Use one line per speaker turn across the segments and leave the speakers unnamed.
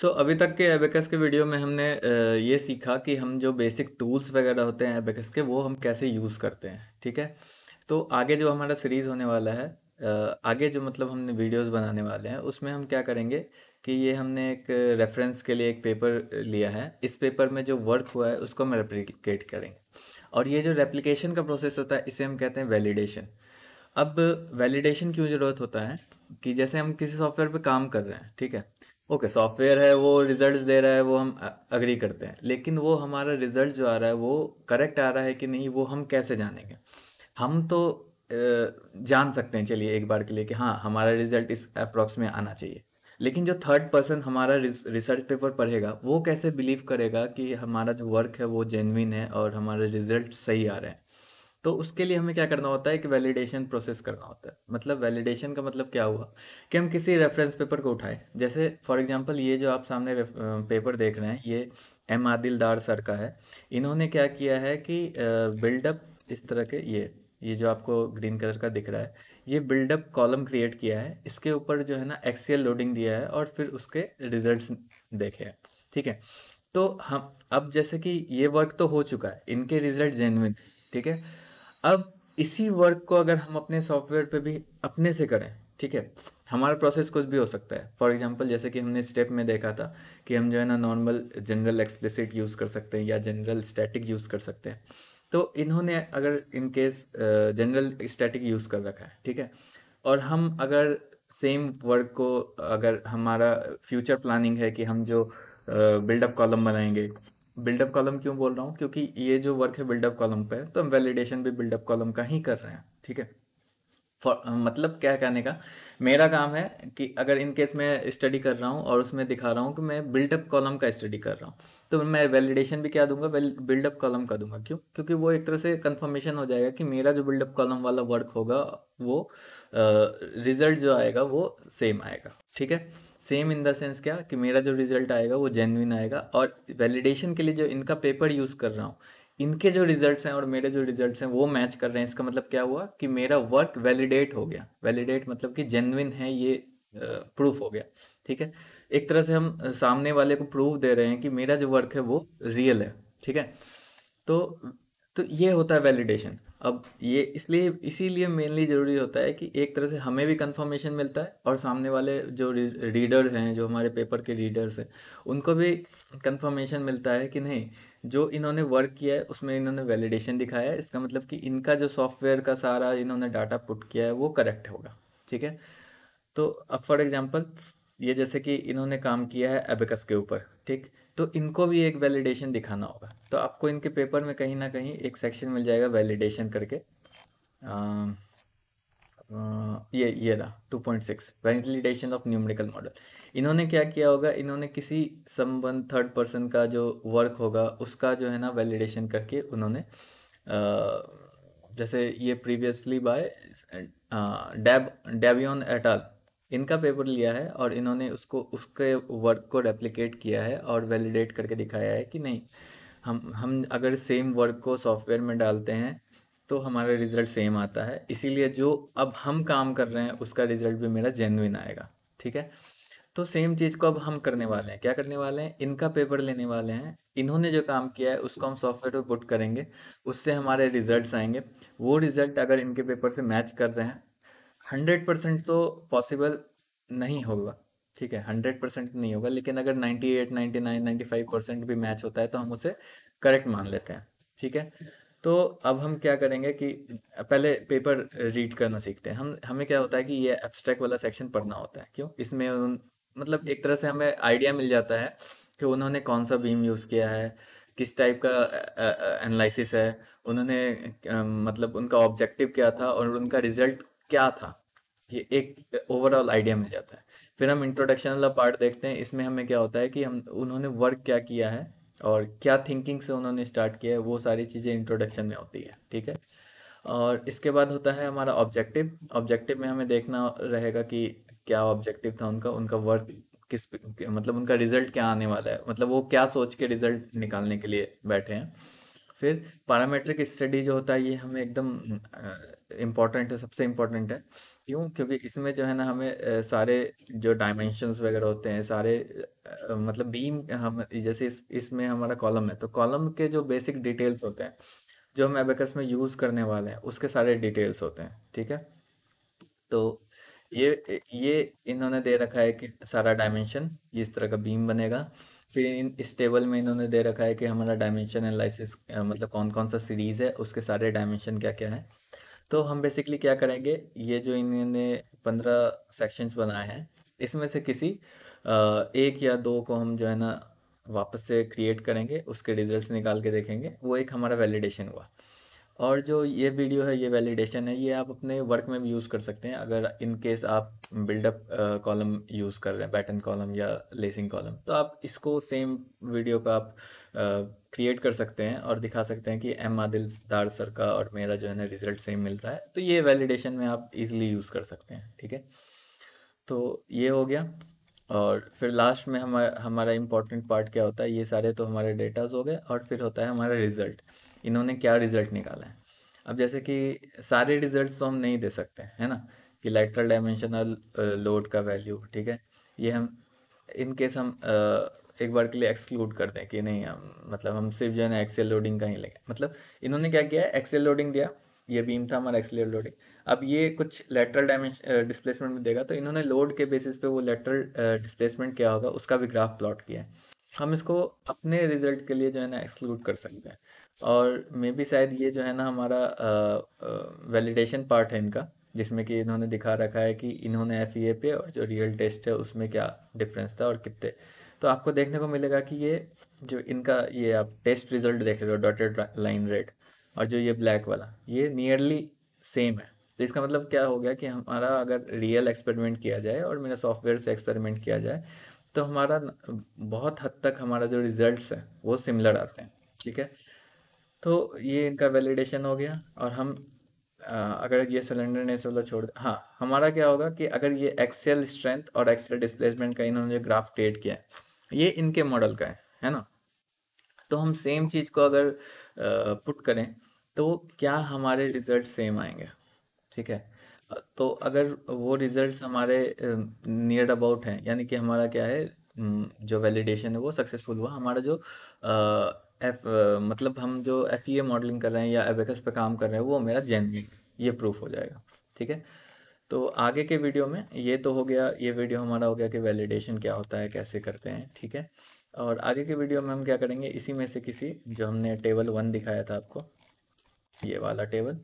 सो so, अभी तक के एबेकस के वीडियो में हमने ये सीखा कि हम जो बेसिक टूल्स वगैरह होते हैं एबेकस के वो हम कैसे यूज़ करते हैं ठीक है तो आगे जो हमारा सीरीज़ होने वाला है आगे जो मतलब हमने वीडियोस बनाने वाले हैं उसमें हम क्या करेंगे कि ये हमने एक रेफरेंस के लिए एक पेपर लिया है इस पेपर में जो वर्क हुआ है उसको हम रेप्लीकेट करेंगे और ये जो रेप्लिकेशन का प्रोसेस होता है इसे हम कहते हैं वैलिडेशन अब वैलिडेशन क्यों ज़रूरत होता है कि जैसे हम किसी सॉफ्टवेयर पर काम कर रहे हैं ठीक है ओके okay, सॉफ्टवेयर है वो रिजल्ट्स दे रहा है वो हम अग्री करते हैं लेकिन वो हमारा रिजल्ट जो आ रहा है वो करेक्ट आ रहा है कि नहीं वो हम कैसे जानेंगे हम तो जान सकते हैं चलिए एक बार के लिए कि हाँ हमारा रिजल्ट इस अप्रॉक्स में आना चाहिए लेकिन जो थर्ड पर्सन हमारा रिसर्च पेपर पढ़ेगा वो कैसे बिलीव करेगा कि हमारा जो वर्क है वो जेनविन है और हमारे रिजल्ट सही आ रहे हैं तो उसके लिए हमें क्या करना होता है कि वैलिडेशन प्रोसेस करना होता है मतलब वैलिडेशन का मतलब क्या हुआ कि हम किसी रेफरेंस पेपर को उठाएं जैसे फॉर एग्जांपल ये जो आप सामने पेपर देख रहे हैं ये एम आदिलदार सर का है इन्होंने क्या किया है कि बिल्डअप इस तरह के ये ये जो आपको ग्रीन कलर का दिख रहा है ये बिल्डअप कॉलम क्रिएट किया है इसके ऊपर जो है ना एक्सीएल लोडिंग दिया है और फिर उसके रिजल्ट देखे हैं ठीक है तो हम अब जैसे कि ये वर्क तो हो चुका है इनके रिजल्ट जेनविन ठीक है अब इसी वर्क को अगर हम अपने सॉफ्टवेयर पे भी अपने से करें ठीक है हमारा प्रोसेस कुछ भी हो सकता है फॉर एग्जाम्पल जैसे कि हमने स्टेप में देखा था कि हम जो है ना नॉर्मल जनरल एक्सप्लिसिट यूज़ कर सकते हैं या जनरल स्टैटिक यूज़ कर सकते हैं तो इन्होंने अगर in case general static use कर रखा है ठीक है और हम अगर सेम वर्क को अगर हमारा फ्यूचर प्लानिंग है कि हम जो बिल्डअप कॉलम बनाएंगे बिल्डअप कॉलम क्यों बोल रहा हूँ क्योंकि ये जो वर्क है बिल्डअप कॉलम पे तो हम वैलिडेशन भी बिल्डअप कॉलम का ही कर रहे हैं ठीक है For, मतलब क्या कहने का मेरा काम है कि अगर इन केस मैं स्टडी कर रहा हूँ और उसमें दिखा रहा हूँ कि मैं बिल्डअप कॉलम का स्टडी कर रहा हूँ तो मैं वैलिडेशन भी क्या दूंगा बिल्डअप कॉलम का दूंगा क्यों क्योंकि वो एक तरह से कंफर्मेशन हो जाएगा कि मेरा जो बिल्डअप कॉलम वाला वर्क होगा वो रिजल्ट जो आएगा वो सेम आएगा ठीक है सेम इन द सेंस क्या कि मेरा जो रिजल्ट आएगा वो जेनविन आएगा और वैलिडेशन के लिए जो इनका पेपर यूज़ कर रहा हूँ इनके जो रिजल्ट्स हैं और मेरे जो रिजल्ट्स हैं वो मैच कर रहे हैं इसका मतलब क्या हुआ कि मेरा वर्क वैलिडेट हो गया वैलिडेट मतलब कि जेनविन है ये प्रूफ uh, हो गया ठीक है एक तरह से हम सामने वाले को प्रूफ दे रहे हैं कि मेरा जो वर्क है वो रियल है ठीक है तो तो ये होता है वैलिडेशन अब ये इसलिए इसीलिए मेनली ज़रूरी होता है कि एक तरह से हमें भी कंफर्मेशन मिलता है और सामने वाले जो रीडर्स हैं जो हमारे पेपर के रीडर्स हैं उनको भी कंफर्मेशन मिलता है कि नहीं जो इन्होंने वर्क किया है उसमें इन्होंने वैलिडेशन दिखाया है इसका मतलब कि इनका जो सॉफ्टवेयर का सारा इन्होंने डाटा पुट किया है वो करेक्ट होगा ठीक है तो अब फॉर एग्ज़ाम्पल ये जैसे कि इन्होंने काम किया है एबिकस के ऊपर ठीक तो इनको भी एक वैलिडेशन दिखाना होगा तो आपको इनके पेपर में कहीं ना कहीं एक सेक्शन मिल जाएगा वैलिडेशन करके आ, आ, ये ये रहा two point six validation of numerical model इन्होंने क्या किया होगा इन्होंने किसी संबंध थर्ड पर्सन का जो वर्क होगा उसका जो है ना वैलिडेशन करके उन्होंने आ, जैसे ये प्रीवियसली बाय डैब डेबियन एटाल इनका पेपर लिया है और इन्होंने उसको उसके वर्क को रेप्लिकेट किया है और वैलिडेट करके दिखाया है कि नहीं हम हम अगर सेम वर्क को सॉफ्टवेयर में डालते हैं तो हमारा रिज़ल्ट सेम आता है इसीलिए जो अब हम काम कर रहे हैं उसका रिज़ल्ट भी मेरा जेनविन आएगा ठीक है तो सेम चीज़ को अब हम करने वाले हैं क्या करने वाले हैं इनका पेपर लेने वाले हैं इन्होंने जो काम किया है उसको हम सॉफ्टवेयर पर पुट करेंगे उससे हमारे रिजल्ट्स आएंगे वो रिज़ल्ट अगर इनके पेपर से मैच कर रहे हैं हंड्रेड परसेंट तो पॉसिबल नहीं होगा ठीक है हंड्रेड परसेंट तो नहीं होगा लेकिन अगर ninety eight ninety nine ninety five percent भी मैच होता है तो हम उसे करेक्ट मान लेते हैं ठीक है तो अब हम क्या करेंगे कि पहले पेपर रीड करना सीखते हैं हम हमें क्या होता है कि ये एब्स्ट्रैक्ट वाला सेक्शन पढ़ना होता है क्यों इसमें उन मतलब एक तरह से हमें आइडिया मिल जाता है कि उन्होंने कौन सा बीम यूज़ किया है किस टाइप का एनालिसिस है उन्होंने मतलब उनका ऑब्जेक्टिव क्या था और उनका रिजल्ट क्या था ये एक ओवरऑल आइडिया मिल जाता है फिर हम इंट्रोडक्शन वाला पार्ट देखते हैं इसमें हमें क्या होता है कि हम उन्होंने वर्क क्या किया है और क्या थिंकिंग से उन्होंने स्टार्ट किया है वो सारी चीज़ें इंट्रोडक्शन में होती है ठीक है और इसके बाद होता है हमारा ऑब्जेक्टिव ऑब्जेक्टिव में हमें देखना रहेगा कि क्या ऑब्जेक्टिव था उनका उनका वर्क किस मतलब उनका रिजल्ट क्या आने वाला है मतलब वो क्या सोच के रिजल्ट निकालने के लिए बैठे हैं फिर पैरामेट्रिक स्टडी जो होता है ये हमें एकदम इम्पॉर्टेंट है सबसे इम्पॉर्टेंट है क्यों क्योंकि इसमें जो है ना हमें सारे जो डायमेंशंस वगैरह होते हैं सारे मतलब बीम हम जैसे इस इसमें हमारा कॉलम है तो कॉलम के जो बेसिक डिटेल्स होते हैं जो हम एबेकस में यूज़ करने वाले हैं उसके सारे डिटेल्स होते हैं ठीक है तो ये ये इन्होंने दे रखा है कि सारा डायमेंशन इस तरह का बीम बनेगा फिर इन इस टेबल में इन्होंने दे रखा है कि हमारा डायमेंशन एनालिसिस मतलब कौन कौन सा सीरीज़ है उसके सारे डायमेंशन क्या क्या है तो हम बेसिकली क्या करेंगे ये जो इन्होंने पंद्रह सेक्शंस बनाए हैं इसमें से किसी एक या दो को हम जो है ना वापस से क्रिएट करेंगे उसके रिजल्ट्स निकाल के देखेंगे वो एक हमारा वैलिडेशन हुआ और जो ये वीडियो है ये वैलिडेशन है ये आप अपने वर्क में भी यूज़ कर सकते हैं अगर इन केस आप बिल्डअप कॉलम यूज़ कर रहे हैं बैटन कॉलम या लेसिंग कॉलम तो आप इसको सेम वीडियो का आप क्रिएट कर सकते हैं और दिखा सकते हैं कि एम आदिल दार सर का और मेरा जो है ना रिजल्ट सेम मिल रहा है तो ये वैलिडेशन में आप इजीली यूज़ कर सकते हैं ठीक है तो ये हो गया और फिर लास्ट में हमारा हमारा इम्पोर्टेंट पार्ट क्या होता है ये सारे तो हमारे डेटाज हो गए और फिर होता है हमारा रिजल्ट इन्होंने क्या रिजल्ट निकाला है अब जैसे कि सारे रिजल्ट तो हम नहीं दे सकते है ना कि लेटरल डायमेंशनल लोड का वैल्यू ठीक है ये हम इन केस हम एक बार के लिए एक्सक्लूड कर दें कि नहीं हम मतलब हम सिर्फ जो है ना एक्सेल लोडिंग का ही लेंगे मतलब इन्होंने क्या किया है एक्सेल लोडिंग दिया ये बीम था हमारा एक्सेल लोडिंग अब ये कुछ लेटरल डायमेंशन डिस्प्लेसमेंट में देगा तो इन्होंने लोड के बेसिस पे वो लेटरल डिस्प्लेसमेंट क्या होगा उसका भी ग्राफ प्लॉट किया है हम इसको अपने रिजल्ट के लिए जो है ना एक्सक्लूड कर सकते हैं और मे बी शायद ये जो है ना हमारा वैलिडेशन पार्ट है इनका जिसमें कि इन्होंने दिखा रखा है कि इन्होंने एफ पे और जो रियल टेस्ट है उसमें क्या डिफरेंस था और कितने तो आपको देखने को मिलेगा कि ये जो इनका ये आप टेस्ट रिजल्ट देख रहे हो डॉटेड लाइन रेड और जो ये ब्लैक वाला ये नियरली सेम है तो इसका मतलब क्या हो गया कि हमारा अगर रियल एक्सपेरिमेंट किया जाए और मेरा सॉफ्टवेयर से एक्सपेरिमेंट किया जाए तो हमारा बहुत हद तक हमारा जो रिजल्ट्स है वो सिमिलर आते हैं ठीक है तो ये इनका वैलिडेशन हो गया और हम आ, अगर ये सिलेंडर ने सोलह छोड़ हाँ हमारा क्या होगा कि अगर ये एक्सेल स्ट्रेंथ और एक्सेल डिस्प्लेसमेंट का इन्होंने जो ग्राफ क्रिएट किया है ये इनके मॉडल का है है ना तो हम सेम चीज़ को अगर पुट करें तो क्या हमारे रिजल्ट सेम आएंगे ठीक है तो अगर वो रिजल्ट हमारे नियर अबाउट हैं यानी कि हमारा क्या है जो वैलिडेशन है वो सक्सेसफुल हुआ हमारा जो एफ मतलब हम जो एफ मॉडलिंग e कर रहे हैं या एबेकस पे काम कर रहे हैं वो मेरा जेनविन ये प्रूफ हो जाएगा ठीक है तो आगे के वीडियो में ये तो हो गया ये वीडियो हमारा हो गया कि वैलिडेशन क्या होता है कैसे करते हैं ठीक है और आगे के वीडियो में हम क्या करेंगे इसी में से किसी जो हमने टेबल वन दिखाया था आपको ये वाला टेबल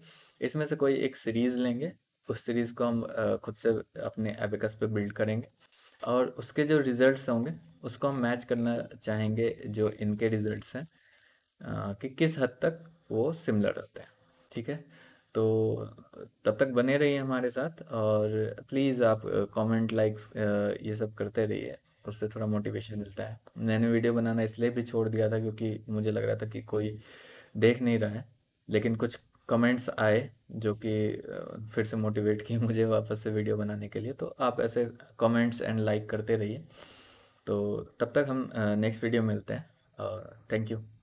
इसमें से कोई एक सीरीज़ लेंगे उस सीरीज़ को हम खुद से अपने एबिकस पे बिल्ड करेंगे और उसके जो रिज़ल्ट्स होंगे उसको हम मैच करना चाहेंगे जो इनके रिज़ल्ट्स हैं कि किस हद तक वो सिमिलर होते हैं ठीक है तो तब तक बने रहिए हमारे साथ और प्लीज़ आप कमेंट लाइक्स ये सब करते रहिए उससे थोड़ा मोटिवेशन मिलता है मैंने वीडियो बनाना इसलिए भी छोड़ दिया था क्योंकि मुझे लग रहा था कि कोई देख नहीं रहा है लेकिन कुछ कमेंट्स आए जो कि फिर से मोटिवेट किए मुझे वापस से वीडियो बनाने के लिए तो आप ऐसे कमेंट्स एंड लाइक करते रहिए तो तब तक हम नेक्स्ट वीडियो मिलते हैं और थैंक यू